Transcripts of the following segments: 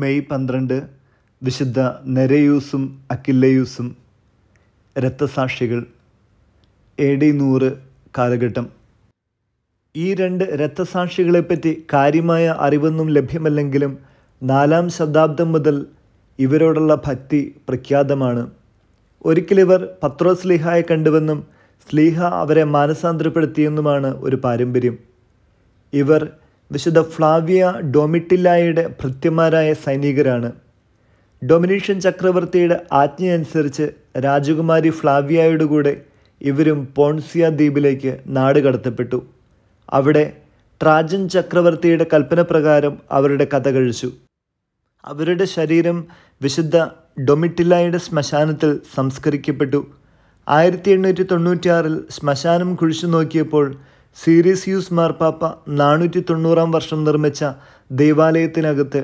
May പന്ത്രണ്ട് വിശുദ്ധ നെരയൂസും അക്കില്ലയൂസും രക്തസാക്ഷികൾ എ ഡി നൂറ് കാലഘട്ടം ഈ രണ്ട് രക്തസാക്ഷികളെപ്പറ്റി കാര്യമായ അറിവൊന്നും ലഭ്യമല്ലെങ്കിലും നാലാം ശതാബ്ദം മുതൽ ഇവരോടുള്ള ഭക്തി പ്രഖ്യാതമാണ് ഒരിക്കലിവർ പത്രോസ്ലിഹായെ കണ്ടുവെന്നും സ്ലീഹ അവരെ മാനസാന്തരപ്പെടുത്തിയെന്നുമാണ് ഒരു പാരമ്പര്യം ഇവർ വിശുദ്ധ ഫ്ലാവിയ ഡൊമിറ്റില്ലായുടെ ഭൃത്യന്മാരായ സൈനികരാണ് ഡൊമിനീഷ്യൻ ചക്രവർത്തിയുടെ ആജ്ഞയനുസരിച്ച് രാജകുമാരി ഫ്ലാവിയായുടെ കൂടെ ഇവരും പോൺസിയ ദ്വീപിലേക്ക് നാട് കടത്തപ്പെട്ടു അവിടെ ട്രാജൻ ചക്രവർത്തിയുടെ കൽപ്പനപ്രകാരം അവരുടെ കഥ കഴിച്ചു അവരുടെ ശരീരം വിശുദ്ധ ഡൊമിറ്റില്ലായുടെ ശ്മശാനത്തിൽ സംസ്കരിക്കപ്പെട്ടു ആയിരത്തി എണ്ണൂറ്റി തൊണ്ണൂറ്റിയാറിൽ ശ്മശാനം കുഴിച്ചു നോക്കിയപ്പോൾ സീരീസ് യൂസ് മാർപ്പാപ്പ നാനൂറ്റി തൊണ്ണൂറാം വർഷം നിർമ്മിച്ച ദേവാലയത്തിനകത്ത്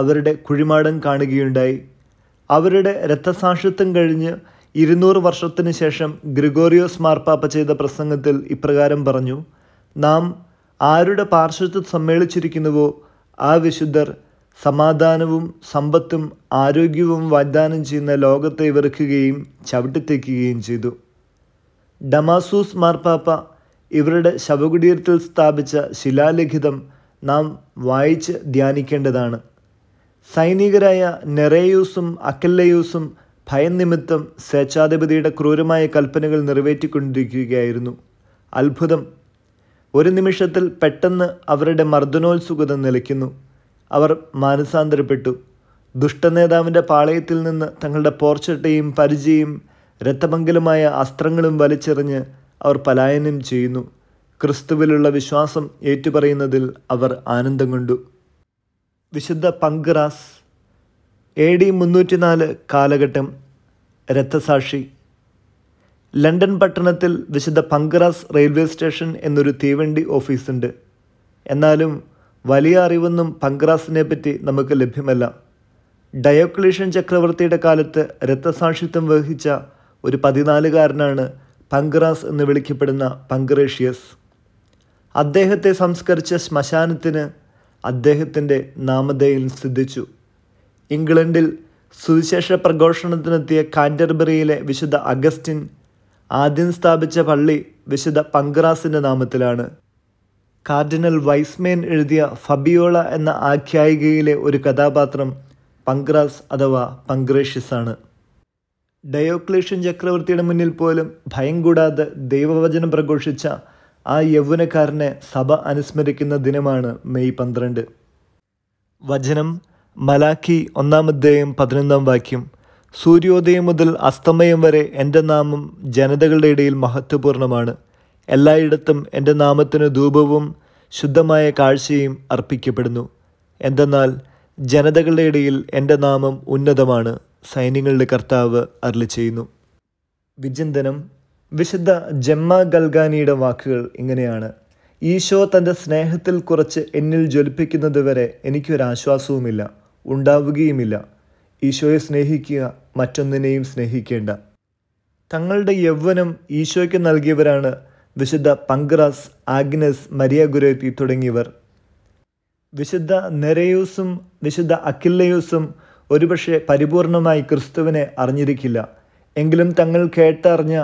അവരുടെ കുഴിമാടം കാണുകയുണ്ടായി അവരുടെ രക്തസാക്ഷിത്വം കഴിഞ്ഞ് ഇരുന്നൂറ് വർഷത്തിന് ശേഷം ഗ്രിഗോറിയോസ് മാർപ്പാപ്പ ചെയ്ത പ്രസംഗത്തിൽ ഇപ്രകാരം പറഞ്ഞു നാം ആരുടെ പാർശ്വത്വം സമ്മേളിച്ചിരിക്കുന്നുവോ ആ വിശുദ്ധർ സമാധാനവും സമ്പത്തും ആരോഗ്യവും വാഗ്ദാനം ചെയ്യുന്ന ലോകത്തെ വെറുക്കുകയും ചവിട്ടിത്തേക്കുകയും ചെയ്തു ഡമാസൂസ് മാർപ്പാപ്പ ഇവരുടെ ശവകുടീരത്തിൽ സ്ഥാപിച്ച ശിലാലിഖിതം നാം വായിച്ച് ധ്യാനിക്കേണ്ടതാണ് സൈനികരായ നെറേയൂസും അക്കല്ലയൂസും ഭയനിമിത്തം സ്വേച്ഛാധിപതിയുടെ ക്രൂരമായ കൽപ്പനകൾ നിറവേറ്റിക്കൊണ്ടിരിക്കുകയായിരുന്നു അത്ഭുതം ഒരു നിമിഷത്തിൽ പെട്ടെന്ന് അവരുടെ മർദ്ദനോത്സുകത നിലയ്ക്കുന്നു അവർ മാനസാന്തരപ്പെട്ടു ദുഷ്ടനേതാവിൻ്റെ പാളയത്തിൽ നിന്ന് തങ്ങളുടെ പോർച്ചട്ടയും പരിചയും രക്തമംഗലമായ അസ്ത്രങ്ങളും വലിച്ചെറിഞ്ഞ് അവർ പലായനം ചെയ്യുന്നു ക്രിസ്തുവിലുള്ള വിശ്വാസം ഏറ്റുപറയുന്നതിൽ അവർ ആനന്ദം കൊണ്ടു വിശുദ്ധ പങ്ക്രാസ് എ ഡി നാല് കാലഘട്ടം രക്തസാക്ഷി ലണ്ടൻ പട്ടണത്തിൽ വിശുദ്ധ പങ്ക്രാസ് റെയിൽവേ സ്റ്റേഷൻ എന്നൊരു തീവണ്ടി ഓഫീസുണ്ട് എന്നാലും വലിയ അറിവൊന്നും പങ്ക്രാസിനെ പറ്റി നമുക്ക് ലഭ്യമല്ല ഡയോക്ലീഷ്യൻ ചക്രവർത്തിയുടെ കാലത്ത് രക്തസാക്ഷിത്വം വഹിച്ച ഒരു പതിനാലുകാരനാണ് പങ്ക്രാസ് എന്ന് വിളിക്കപ്പെടുന്ന പങ്ക്രേഷ്യസ് അദ്ദേഹത്തെ സംസ്കരിച്ച ശ്മശാനത്തിന് അദ്ദേഹത്തിൻ്റെ നാമധേയം സിദ്ധിച്ചു ഇംഗ്ലണ്ടിൽ സുവിശേഷ പ്രഘോഷണത്തിനെത്തിയ കാൻറ്റർബറിയിലെ വിശുദ്ധ അഗസ്റ്റിൻ ആദ്യം സ്ഥാപിച്ച പള്ളി വിശുദ്ധ പങ്ക്രാസിൻ്റെ നാമത്തിലാണ് കാർഡിനൽ വൈസ്മേൻ എഴുതിയ ഫബിയോള എന്ന ആഖ്യായികയിലെ ഒരു കഥാപാത്രം പങ്ക്രാസ് അഥവാ പങ്ക്രേഷ്യസ് ആണ് ഡയോക്ലേഷ്യൻ ചക്രവർത്തിയുടെ മുന്നിൽ പോലും ഭയം കൂടാതെ ദൈവവചനം പ്രഘോഷിച്ച ആ യൗവനക്കാരനെ സഭ അനുസ്മരിക്കുന്ന ദിനമാണ് മെയ് പന്ത്രണ്ട് വചനം മലാഖി ഒന്നാം അധ്യായം പതിനൊന്നാം വാക്യം സൂര്യോദയം മുതൽ അസ്തമയം വരെ എൻ്റെ നാമം ജനതകളുടെ ഇടയിൽ മഹത്വപൂർണ്ണമാണ് എല്ലായിടത്തും എൻ്റെ നാമത്തിന് ധൂപവും ശുദ്ധമായ കാഴ്ചയും അർപ്പിക്കപ്പെടുന്നു എന്തെന്നാൽ ജനതകളുടെ ഇടയിൽ എൻ്റെ നാമം ഉന്നതമാണ് സൈന്യങ്ങളുടെ കർത്താവ് അരളി ചെയ്യുന്നു വിചിന്തനം വിശുദ്ധ ജമ്മ ഗൽഗാനിയുടെ വാക്കുകൾ ഇങ്ങനെയാണ് ഈശോ തൻ്റെ സ്നേഹത്തിൽ കുറച്ച് എന്നിൽ ജ്വലിപ്പിക്കുന്നതുവരെ എനിക്കൊരാശ്വാസവുമില്ല ഉണ്ടാവുകയുമില്ല ഈശോയെ സ്നേഹിക്കുക മറ്റൊന്നിനെയും സ്നേഹിക്കേണ്ട തങ്ങളുടെ യൗവനം ഈശോയ്ക്ക് നൽകിയവരാണ് വിശുദ്ധ പങ്ക്രാസ് ആഗ്നസ് മരിയ ഗുരേത്തി തുടങ്ങിയവർ വിശുദ്ധ നെരയൂസും വിശുദ്ധ അഖില്ലയൂസും ഒരുപക്ഷെ പരിപൂർണമായി ക്രിസ്തുവിനെ അറിഞ്ഞിരിക്കില്ല എങ്കിലും തങ്ങൾ കേട്ടറിഞ്ഞ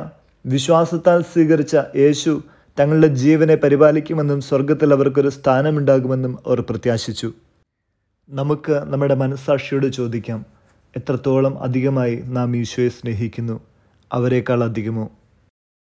വിശ്വാസത്താൽ സ്വീകരിച്ച യേശു തങ്ങളുടെ ജീവനെ പരിപാലിക്കുമെന്നും സ്വർഗത്തിൽ അവർക്കൊരു സ്ഥാനമുണ്ടാകുമെന്നും അവർ പ്രത്യാശിച്ചു നമുക്ക് നമ്മുടെ മനസ്സാക്ഷിയോട് ചോദിക്കാം എത്രത്തോളം അധികമായി നാം ഈശോയെ സ്നേഹിക്കുന്നു അവരെക്കാൾ അധികമോ